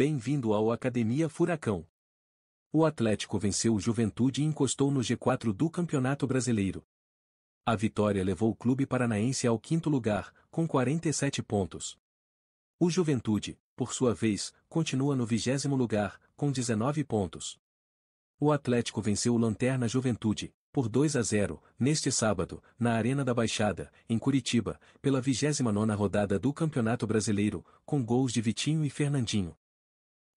Bem-vindo ao Academia Furacão. O Atlético venceu o Juventude e encostou no G4 do Campeonato Brasileiro. A vitória levou o clube paranaense ao quinto lugar, com 47 pontos. O Juventude, por sua vez, continua no vigésimo lugar, com 19 pontos. O Atlético venceu o Lanterna Juventude, por 2 a 0, neste sábado, na Arena da Baixada, em Curitiba, pela 29ª rodada do Campeonato Brasileiro, com gols de Vitinho e Fernandinho.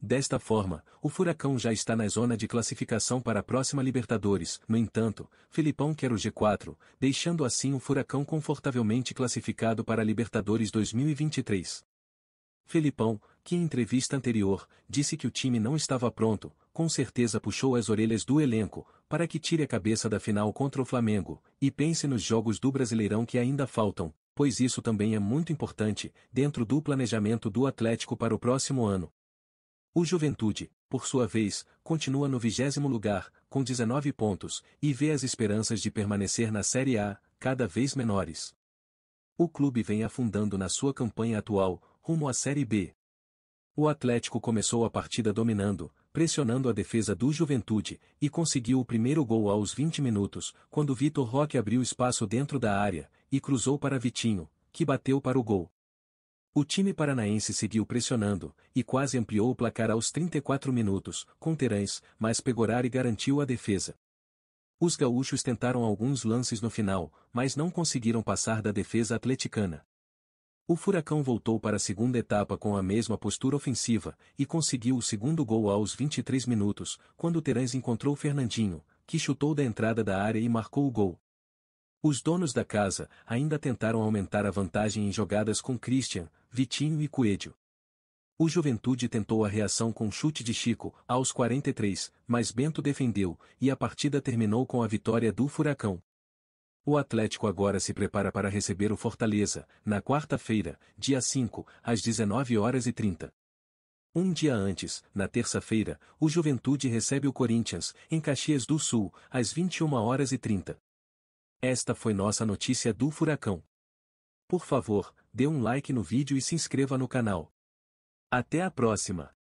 Desta forma, o Furacão já está na zona de classificação para a próxima Libertadores. No entanto, Filipão quer o G4, deixando assim o Furacão confortavelmente classificado para a Libertadores 2023. Filipão, que em entrevista anterior, disse que o time não estava pronto, com certeza puxou as orelhas do elenco, para que tire a cabeça da final contra o Flamengo, e pense nos jogos do Brasileirão que ainda faltam, pois isso também é muito importante, dentro do planejamento do Atlético para o próximo ano, o Juventude, por sua vez, continua no vigésimo lugar, com 19 pontos, e vê as esperanças de permanecer na Série A, cada vez menores. O clube vem afundando na sua campanha atual, rumo à Série B. O Atlético começou a partida dominando, pressionando a defesa do Juventude, e conseguiu o primeiro gol aos 20 minutos, quando Vitor Roque abriu espaço dentro da área, e cruzou para Vitinho, que bateu para o gol. O time paranaense seguiu pressionando, e quase ampliou o placar aos 34 minutos, com Terães, mas Pegorari garantiu a defesa. Os gaúchos tentaram alguns lances no final, mas não conseguiram passar da defesa atleticana. O Furacão voltou para a segunda etapa com a mesma postura ofensiva, e conseguiu o segundo gol aos 23 minutos, quando Terães encontrou Fernandinho, que chutou da entrada da área e marcou o gol. Os donos da casa ainda tentaram aumentar a vantagem em jogadas com Christian, Vitinho e Coelho. O Juventude tentou a reação com chute de Chico, aos 43, mas Bento defendeu, e a partida terminou com a vitória do Furacão. O Atlético agora se prepara para receber o Fortaleza, na quarta-feira, dia 5, às 19 horas e 30. Um dia antes, na terça-feira, o Juventude recebe o Corinthians, em Caxias do Sul, às 21 horas e 30. Esta foi nossa notícia do Furacão. Por favor, dê um like no vídeo e se inscreva no canal. Até a próxima!